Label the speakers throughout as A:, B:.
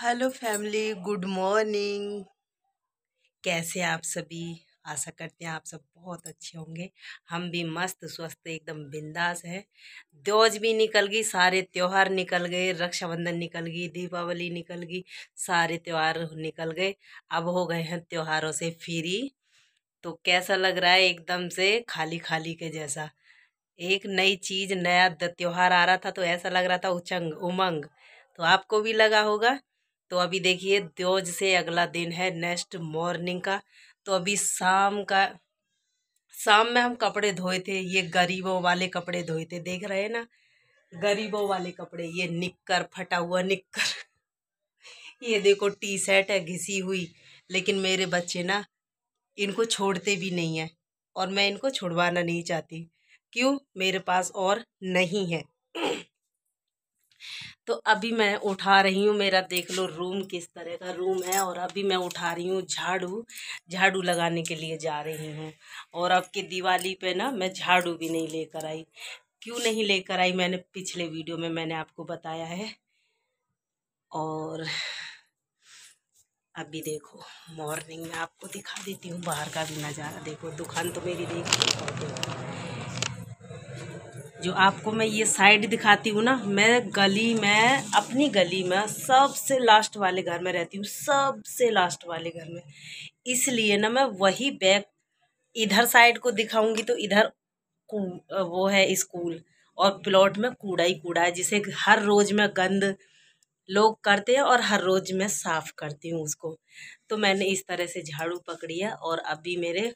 A: hello family good morning कैसे आप सभी आशा करते हैं आप सब बहुत अच्छे होंगे हम भी मस्त स्वस्थ एकदम बिंदास हैं दोज भी निकल गई सारे त्यौहार निकल गए रक्षाबंधन निकल गई दीपावली निकल गई सारे त्यौहार निकल गए अब हो गए हैं त्योहारों से फ्री तो कैसा लग रहा है एकदम से खाली खाली के जैसा एक नई चीज़ नया त्यौहार आ रहा था तो ऐसा लग रहा था उचंग उमंग तो आपको भी लगा होगा तो अभी देखिए दोज से अगला दिन है नेक्स्ट मॉर्निंग का तो अभी शाम का शाम में हम कपड़े धोए थे ये गरीबों वाले कपड़े धोए थे देख रहे हैं ना गरीबों वाले कपड़े ये निक्कर फटा हुआ निक्कर ये देखो टी शर्ट है घिसी हुई लेकिन मेरे बच्चे ना इनको छोड़ते भी नहीं हैं और मैं इनको छुड़वाना नहीं चाहती क्यों मेरे पास और नहीं है तो अभी मैं उठा रही हूँ मेरा देख लो रूम किस तरह का रूम है और अभी मैं उठा रही हूँ झाड़ू झाड़ू लगाने के लिए जा रही हूँ और अब की दिवाली पे ना मैं झाड़ू भी नहीं लेकर आई क्यों नहीं लेकर आई मैंने पिछले वीडियो में मैंने आपको बताया है और अभी देखो मॉर्निंग में आपको दिखा देती हूँ बाहर का भी नज़ारा देखो दुकान तो मेरी देख जो आपको मैं ये साइड दिखाती हूँ ना मैं गली में अपनी गली में सबसे लास्ट वाले घर में रहती हूँ सबसे लास्ट वाले घर में इसलिए ना मैं वही बैग इधर साइड को दिखाऊंगी तो इधर वो है स्कूल और प्लॉट में कूड़ा ही कूड़ा है जिसे हर रोज़ में गंद लोग करते हैं और हर रोज़ मैं साफ़ करती हूँ उसको तो मैंने इस तरह से झाड़ू पकड़ी है और अभी मेरे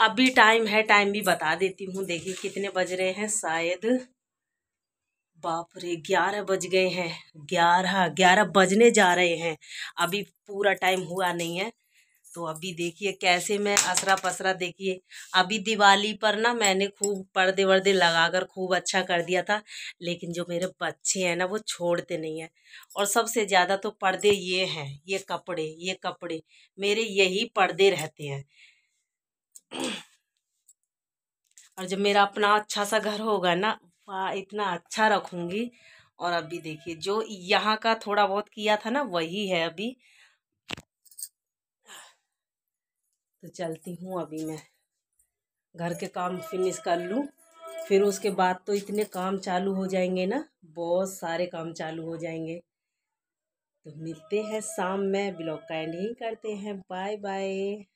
A: अभी टाइम है टाइम भी बता देती हूँ देखिए कितने बज रहे हैं शायद बाप रे ग्यारह बज गए हैं ग्यारह ग्यारह बजने जा रहे हैं अभी पूरा टाइम हुआ नहीं है तो अभी देखिए कैसे मैं असरा पसरा देखिए अभी दिवाली पर ना मैंने खूब पर्दे वर्दे लगाकर खूब अच्छा कर दिया था लेकिन जो मेरे बच्चे हैं ना वो छोड़ते नहीं हैं और सबसे ज़्यादा तो पर्दे ये हैं ये कपड़े ये कपड़े मेरे यही पर्दे रहते हैं और जब मेरा अपना अच्छा सा घर होगा ना वाह इतना अच्छा रखूंगी और अभी देखिए जो यहाँ का थोड़ा बहुत किया था ना वही है अभी तो चलती हूँ अभी मैं घर के काम फिनिश कर लूँ फिर उसके बाद तो इतने काम चालू हो जाएंगे ना बहुत सारे काम चालू हो जाएंगे तो मिलते हैं शाम में ब्लॉग का एंड ही करते हैं बाय बाय